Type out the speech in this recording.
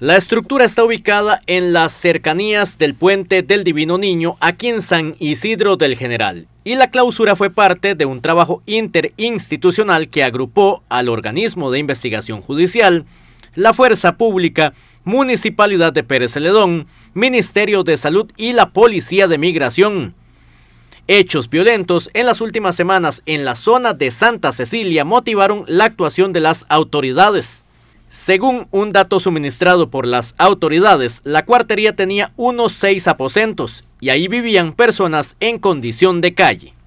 La estructura está ubicada en las cercanías del puente del Divino Niño, aquí en San Isidro del General, y la clausura fue parte de un trabajo interinstitucional que agrupó al organismo de investigación judicial, la Fuerza Pública, Municipalidad de Pérez Celedón, Ministerio de Salud y la Policía de Migración. Hechos violentos en las últimas semanas en la zona de Santa Cecilia motivaron la actuación de las autoridades. Según un dato suministrado por las autoridades, la cuartería tenía unos seis aposentos y ahí vivían personas en condición de calle.